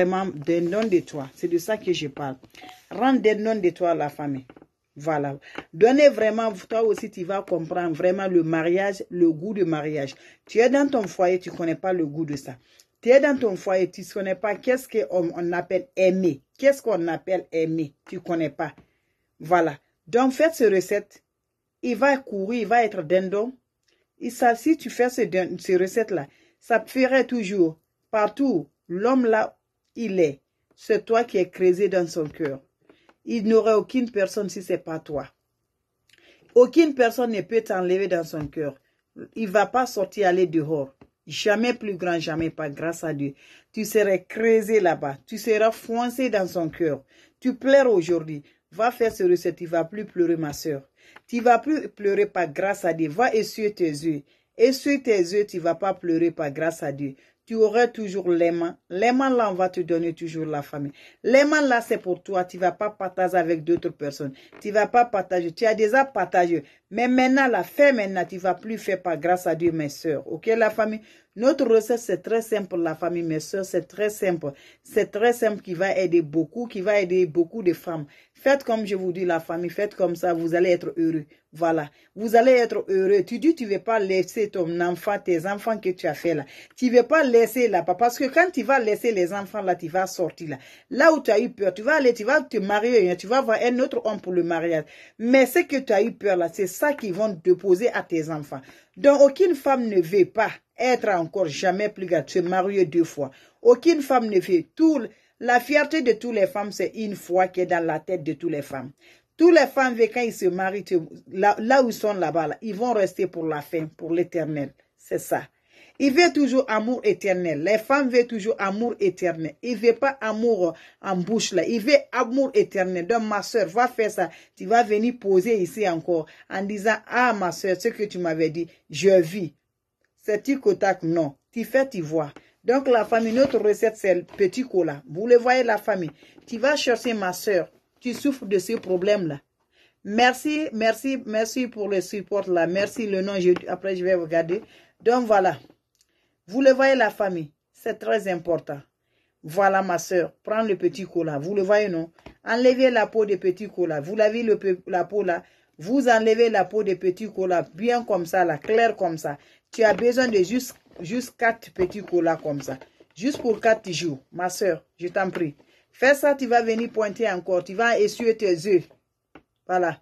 vraiment des noms de toi. C'est de ça que je parle. Rendre des noms de toi à la famille. Voilà. Donnez vraiment, toi aussi, tu vas comprendre vraiment le mariage, le goût du mariage. Tu es dans ton foyer, tu connais pas le goût de ça. Tu es dans ton foyer, tu ne connais pas qu'est-ce qu'on on appelle aimer. Qu'est-ce qu'on appelle aimer Tu connais pas. Voilà. Donc, faites cette recette. Il va courir, il va être dindon. Et ça, si tu fais ces recettes recette-là, ça ferait toujours, partout, l'homme-là il est. C'est toi qui es creusé dans son cœur. Il n'aurait aucune personne si c'est pas toi. Aucune personne ne peut t'enlever dans son cœur. Il va pas sortir aller dehors. Jamais plus grand, jamais pas, grâce à Dieu. Tu serais creusé là-bas. Tu seras foncé dans son cœur. Tu pleures aujourd'hui. Va faire ce recette. Tu vas plus pleurer, ma soeur. Tu vas plus pleurer par grâce à Dieu. Va essuyer tes yeux. Essuie tes yeux, tu vas pas pleurer par grâce à Dieu tu auras toujours l'aimant. L'aimant là, on va te donner toujours la famille. L'aimant là, c'est pour toi. Tu ne vas pas partager avec d'autres personnes. Tu ne vas pas partager. Tu as déjà partagé. Mais maintenant, la femme, maintenant, tu ne vas plus faire par grâce à Dieu, mes soeurs. OK, la famille? Notre recette, c'est très simple, la famille, mes soeurs. C'est très simple. C'est très simple qui va aider beaucoup, qui va aider beaucoup de femmes. Faites comme je vous dis, la famille, faites comme ça, vous allez être heureux. Voilà, vous allez être heureux. Tu dis, tu ne veux pas laisser ton enfant, tes enfants que tu as fait là. Tu ne veux pas laisser là-bas, parce que quand tu vas laisser les enfants là, tu vas sortir là. Là où tu as eu peur, tu vas aller, tu vas te marier, hein. tu vas avoir un autre homme pour le mariage. Mais ce que tu as eu peur là, c'est ça qu'ils vont poser à tes enfants. Donc, aucune femme ne veut pas être encore jamais plus Tu se marier deux fois. Aucune femme ne veut tout la fierté de toutes les femmes, c'est une foi qui est dans la tête de toutes les femmes. Toutes les femmes, quand ils se marient, là, où ils sont là-bas, ils vont rester pour la fin, pour l'éternel. C'est ça. Ils veulent toujours amour éternel. Les femmes veulent toujours amour éternel. Ils ne veulent pas amour en bouche là. Ils veulent amour éternel. Donc ma soeur, va faire ça. Tu vas venir poser ici encore en disant, ah ma soeur, ce que tu m'avais dit, je vis. C'est tu Non. Tu fais, tu vois. Donc la famille, notre recette, c'est le petit cola. Vous le voyez, la famille. Tu vas chercher ma soeur. Tu souffres de ce problème-là. Merci, merci, merci pour le support là. Merci le nom, après je vais regarder. Donc voilà. Vous le voyez, la famille. C'est très important. Voilà ma soeur. Prends le petit cola. Vous le voyez, non? Enlevez la peau des petits cola. Vous l'avez la peau là. Vous enlevez la peau des petits colas, bien comme ça, la clair comme ça. Tu as besoin de juste, juste quatre petits colas comme ça. Juste pour quatre jours. Ma soeur, je t'en prie. Fais ça, tu vas venir pointer encore. Tu vas essuyer tes yeux. Voilà.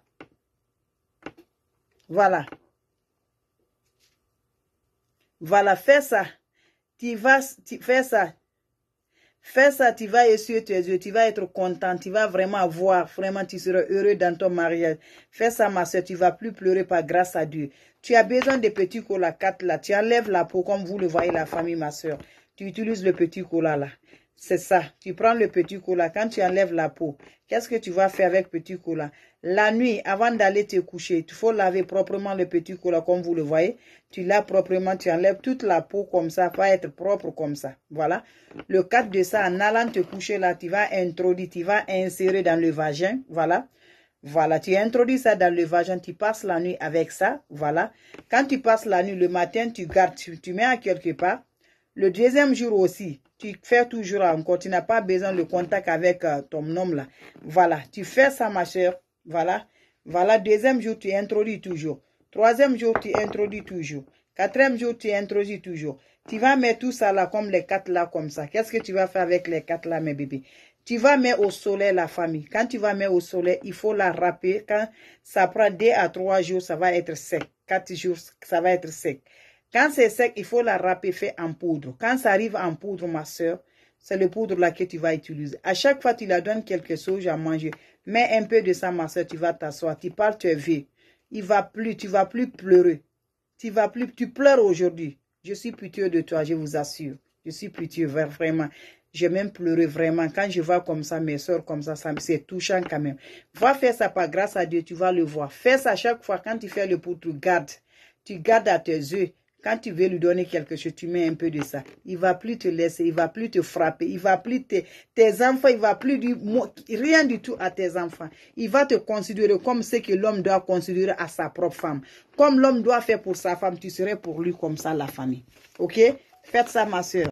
Voilà. Voilà, fais ça. Tu vas faire ça. Fais ça, tu vas essuyer tes yeux, tu vas être content, tu vas vraiment voir, vraiment tu seras heureux dans ton mariage. Fais ça, ma soeur, tu vas plus pleurer par grâce à Dieu. Tu as besoin des petits colas 4 là, tu enlèves la peau comme vous le voyez la famille, ma soeur. Tu utilises le petit cola là. C'est ça. Tu prends le petit cola. Quand tu enlèves la peau, qu'est-ce que tu vas faire avec petit cola La nuit, avant d'aller te coucher, il faut laver proprement le petit cola, comme vous le voyez. Tu laves proprement, tu enlèves toute la peau comme ça, pas être propre comme ça. Voilà. Le cadre de ça, en allant te coucher là, tu vas introduire, tu vas insérer dans le vagin. Voilà. Voilà, tu introduis ça dans le vagin, tu passes la nuit avec ça, voilà. Quand tu passes la nuit, le matin, tu gardes, tu mets à quelque part. Le deuxième jour aussi, tu fais toujours encore. Tu n'as pas besoin de contact avec euh, ton homme là. Voilà, tu fais ça ma chère. Voilà, voilà. Deuxième jour, tu introduis toujours. Troisième jour, tu introduis toujours. Quatrième jour, tu introduis toujours. Tu vas mettre tout ça là, comme les quatre là, comme ça. Qu'est-ce que tu vas faire avec les quatre là, mes bébés Tu vas mettre au soleil la famille. Quand tu vas mettre au soleil, il faut la râper. Quand ça prend deux à trois jours, ça va être sec. Quatre jours, ça va être sec. Quand c'est sec, il faut la râper en poudre. Quand ça arrive en poudre, ma soeur, c'est le poudre là que tu vas utiliser. À chaque fois, tu la donnes quelque chose à manger. Mets un peu de ça, ma soeur, tu vas t'asseoir, tu parles, tu es vieux. Il va plus, tu vas plus pleurer. Tu vas plus, tu pleures aujourd'hui. Je suis pitié de toi, je vous assure. Je suis pitié, vraiment. J'ai même pleuré vraiment. Quand je vois comme ça, mes soeurs comme ça, ça c'est touchant quand même. Va faire ça par grâce à Dieu, tu vas le voir. Fais ça chaque fois. Quand tu fais le poudre, tu gardes. Tu gardes à tes yeux. Quand tu veux lui donner quelque chose, tu mets un peu de ça. Il va plus te laisser, il va plus te frapper, il va plus te, tes enfants, il va plus du rien du tout à tes enfants. Il va te considérer comme ce que l'homme doit considérer à sa propre femme. Comme l'homme doit faire pour sa femme, tu serais pour lui comme ça la famille. Ok? Faites ça, ma soeur.